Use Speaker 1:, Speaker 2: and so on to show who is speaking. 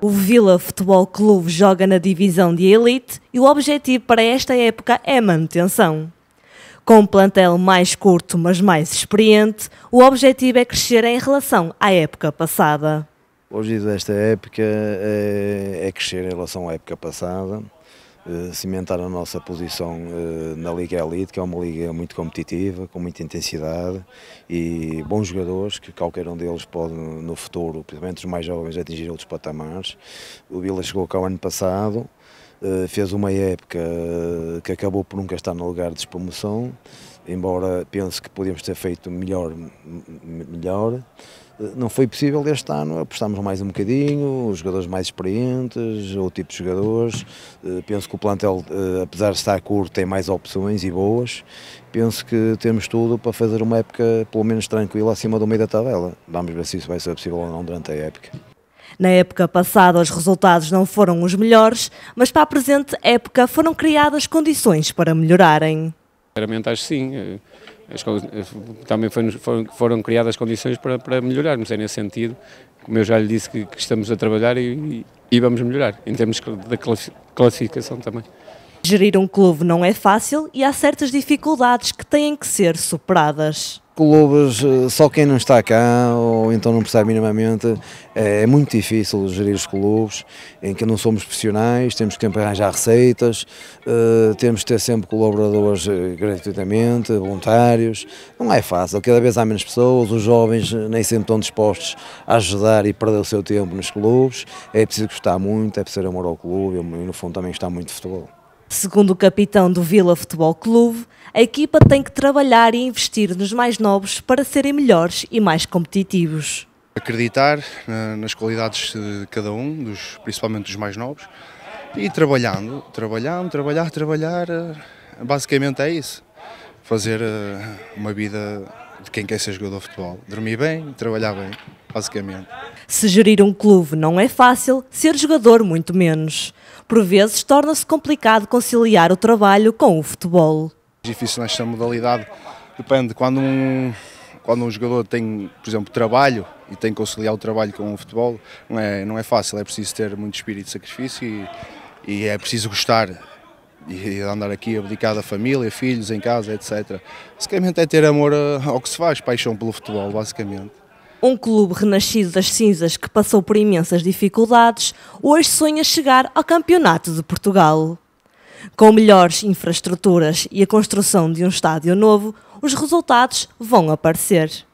Speaker 1: O Vila Futebol Clube joga na divisão de elite e o objetivo para esta época é manutenção. Com um plantel mais curto, mas mais experiente, o objetivo é crescer em relação à época passada.
Speaker 2: O objetivo desta época é, é crescer em relação à época passada. Eh, cimentar a nossa posição eh, na Liga Elite, que é uma liga muito competitiva, com muita intensidade e bons jogadores, que qualquer um deles pode no futuro, principalmente os mais jovens, atingir outros patamares. O Vila chegou cá o ano passado, eh, fez uma época eh, que acabou por nunca estar no lugar de despromoção, embora penso que podíamos ter feito melhor, melhor. Eh, não foi possível este ano, apostámos mais um bocadinho, os jogadores mais experientes, outro tipo de jogadores. Penso que o plantel, apesar de estar curto, tem mais opções e boas. Penso que temos tudo para fazer uma época pelo menos tranquila acima do meio da tabela. Vamos ver se isso vai ser possível ou não durante a época.
Speaker 1: Na época passada, os resultados não foram os melhores, mas para a presente época foram criadas condições para melhorarem.
Speaker 2: Sinceramente, acho sim. Eh, eh, também foram, criadas condições para, melhorarmos, é nesse sentido, como eu já lhe disse, que, estamos a trabalhar e, vamos melhorar, em termos da classificação também.
Speaker 1: Gerir um clube não é fácil e há certas dificuldades que têm que ser superadas
Speaker 2: clubes, eh, só quem não está cá ou então não percebe minimamente, eh, é, muito difícil gerir os clubes, em que não somos profissionais, temos que sempre arranjar receitas, eh, temos que ter sempre colaboradores gratuitamente, voluntários, não é fácil, cada vez há menos pessoas, os jovens nem sempre estão dispostos a ajudar e perder o seu tempo nos clubes, é preciso gostar muito, é preciso amor ao clube e no fundo também gostar muito de futebol.
Speaker 1: Segundo o capitão do Vila Futebol Clube, a equipa tem que trabalhar e investir nos mais novos para serem melhores e mais
Speaker 3: competitivos. Acreditar nas qualidades de cada um, dos, principalmente dos mais novos, e trabalhando, trabalhando, trabalhar, trabalhar, eh, basicamente é isso. Fazer eh, uma vida de quem quer ser jogador de futebol. Dormir bem, trabalhar bem, basicamente.
Speaker 1: Se gerir um clube não é fácil, ser jogador muito menos. Por vezes torna-se complicado conciliar o trabalho com o futebol.
Speaker 3: É difícil nesta modalidade, depende, quando um, quando um jogador tem, por exemplo, trabalho e tem que conciliar o trabalho com o futebol, não é, não é fácil, é preciso ter muito espírito de sacrifício e, e é preciso gostar e andar aqui abdicado à família, filhos em casa, etc. Basicamente é ter amor ao que se faz, paixão pelo futebol, basicamente.
Speaker 1: Um clube renascido das cinzas que passou por imensas dificuldades, hoje sonha chegar ao Campeonato de Portugal. Com melhores infraestruturas e a construção de um estádio novo, os resultados vão aparecer.